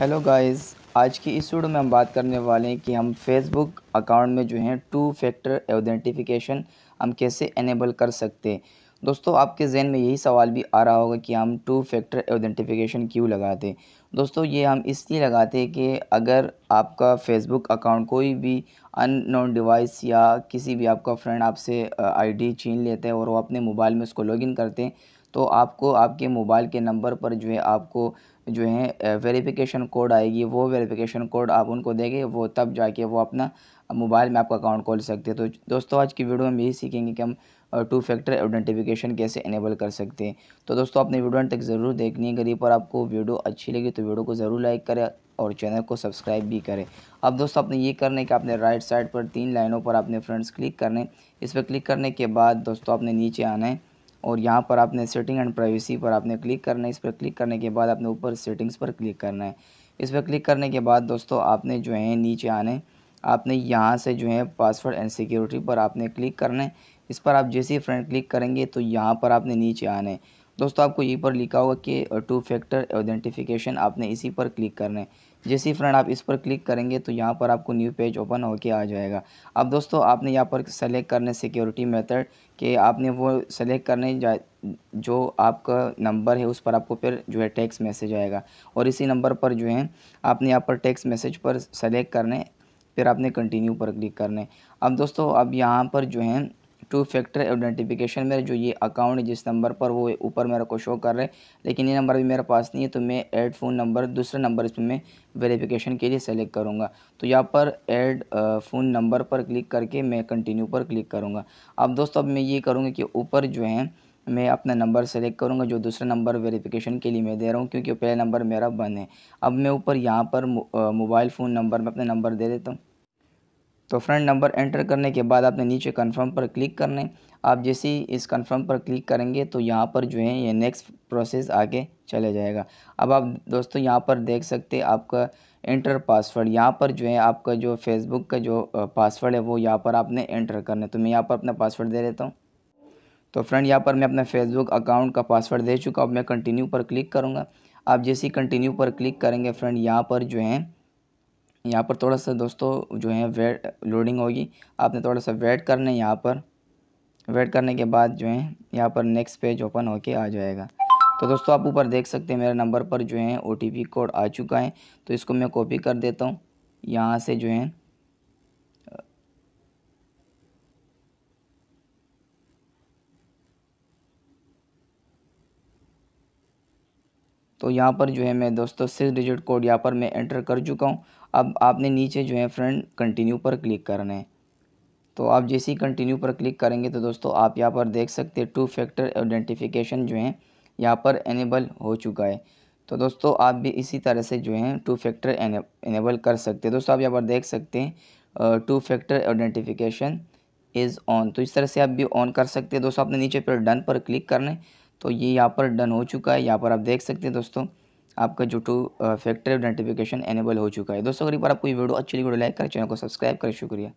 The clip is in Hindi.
हेलो गाइस आज की इस वीडियो में हम बात करने वाले हैं कि हम फेसबुक अकाउंट में जो है टू फैक्टर आइडेंटिफिकेशन हम कैसे इनेबल कर सकते हैं दोस्तों आपके जहन में यही सवाल भी आ रहा होगा कि हम टू फैक्टर आइडेंटिफिकेशन क्यों लगाते हैं दोस्तों ये हम इसलिए लगाते हैं कि अगर आपका फेसबुक अकाउंट कोई भी अननोन डिवाइस या किसी भी आपका फ्रेंड आपसे आईडी छीन लेता है और वो अपने मोबाइल में उसको लॉगिन करते हैं तो आपको आपके मोबाइल के नंबर पर जो है आपको जो है वेरिफिकेशन कोड आएगी वो वेरिफिकेशन कोड आप उनको देंगे वो तब जाके वो अपना मोबाइल में आपका अकाउंट खोल सकते हैं तो दोस्तों आज की वीडियो में हम यही सीखेंगे कि हम टू फैक्टर आइडेंटिफिकेशन कैसे इनेबल कर सकते हैं तो दोस्तों आपने वीडियो तक ज़रूर देखनी है गरीब पर आपको वीडियो अच्छी लगी तो वीडियो को ज़रूर लाइक करें और चैनल को सब्सक्राइब भी करें अब दोस्तों आपने ये करने है कि आपने राइट साइड पर तीन लाइनों पर आपने फ्रेंड्स क्लिक करने इस पर क्लिक करने के बाद दोस्तों आपने नीचे आना है और यहाँ पर आपने सेटिंग एंड प्राइवेसी पर आपने क्लिक करना है इस पर क्लिक करने के बाद आपने ऊपर सेटिंग्स पर क्लिक करना है इस पर क्लिक करने के बाद दोस्तों आपने जो है नीचे आने आपने यहाँ से जो है पासवर्ड एंड सिक्योरिटी पर आपने क्लिक करना है इस पर आप जैसे ही फ्रेंड क्लिक करेंगे तो यहाँ पर आपने नीचे आने है दोस्तों आपको यहीं पर लिखा होगा कि टू फैक्टर आइडेंटिफिकेशन आपने इसी पर क्लिक करना है जैसे फ्रेंड आप इस पर क्लिक करेंगे तो यहाँ पर आपको न्यू पेज ओपन होके आ जाएगा अब दोस्तों आपने यहाँ पर सेलेक्ट करने सिक्योरिटी मेथड कि आपने वो सेलेक्ट करने जा जो आपका नंबर है उस पर आपको फिर जो है टेक्स्ट मैसेज आएगा और इसी नंबर पर जो है आपने यहाँ पर टेक्स मैसेज पर सेलेक्ट करने फिर आपने कंटिन्यू पर क्लिक करने अब दोस्तों अब यहाँ पर जो है टू फैक्टर आइडेंटिफिकेशन मेरा जो ये अकाउंट जिस नंबर पर वो ऊपर मेरा को शो कर रहा है लेकिन ये नंबर भी मेरे पास नहीं है तो मैं ऐड फ़ोन नंबर दूसरे नंबर इसमें मैं वेरीफिकेशन के लिए सेलेक्ट करूँगा तो यहाँ पर ऐड फ़ोन नंबर पर क्लिक करके मैं कंटिन्यू पर क्लिक करूँगा अब दोस्तों अब मैं ये करूँगा कि ऊपर जो है मैं अपना नंबर सेलेक्ट करूँगा जो दूसरा नंबर वेरिफिकेशन के लिए मैं दे रहा हूँ क्योंकि पहला नंबर मेरा बंद है अब मैं ऊपर यहाँ पर मोबाइल फ़ोन नंबर में अपना नंबर दे देता हूँ तो फ्रंट नंबर एंटर करने के बाद आपने नीचे कन्फर्म पर क्लिक करना है आप जैसे ही इस कन्फर्म पर क्लिक करेंगे तो यहाँ पर जो है ये नेक्स्ट प्रोसेस आगे चले जाएगा अब आप दोस्तों यहाँ पर देख सकते हैं आपका एंटर पासवर्ड यहाँ पर जो है आपका जो फेसबुक का जो पासवर्ड है वो यहाँ पर आपने एंटर करना है तो मैं यहाँ पर अपना पासवर्ड दे देता हूँ तो फ्रेंड यहाँ पर मैं अपना फेसबुक अकाउंट का पासवर्ड दे चुका हूँ अब मैं कंटिन्यू पर क्लिक करूँगा आप जैसे ही कंटिन्यू पर क्लिक करेंगे फ्रेंड यहाँ पर जो है यहाँ पर थोड़ा सा दोस्तों जो है वेट लोडिंग होगी आपने थोड़ा सा वेट करना यहाँ पर वेट करने के बाद जो है यहाँ पर नेक्स्ट पेज ओपन होके आ जाएगा तो दोस्तों आप ऊपर देख सकते हैं मेरे नंबर पर जो है ओ कोड आ चुका है तो इसको मैं कॉपी कर देता हूँ यहाँ से जो है तो यहाँ पर जो है मैं दोस्तों सिक्स डिजिट कोड यहाँ पर मैं एंटर कर चुका हूँ अब आपने नीचे जो है फ्रेंड कंटिन्यू पर क्लिक करना है तो आप जैसे ही कंटिन्यू पर क्लिक करेंगे तो दोस्तों आप यहाँ पर देख सकते हैं टू फैक्टर आइडेंटिफिकेशन जो है यहाँ पर इनेबल हो चुका है तो दोस्तों आप भी इसी तरह से जो है टू फैक्टर इनेबल कर सकते हैं दोस्तों आप यहाँ पर देख सकते हैं two factor identification is on तो इस तरह से आप भी ऑन कर सकते हैं दोस्तों आपने नीचे पर डन पर क्लिक करना है तो ये यहाँ पर डन हो चुका है यहाँ पर आप देख सकते हैं दोस्तों आपका जो टू फैक्टर आइडेंटिफिकेशन एनेबल हो चुका है दोस्तों अगर एक बार आपको ये वीडियो अच्छी लगी वीडियो लाइक तो करें चैनल को सब्सक्राइब करें शुक्रिया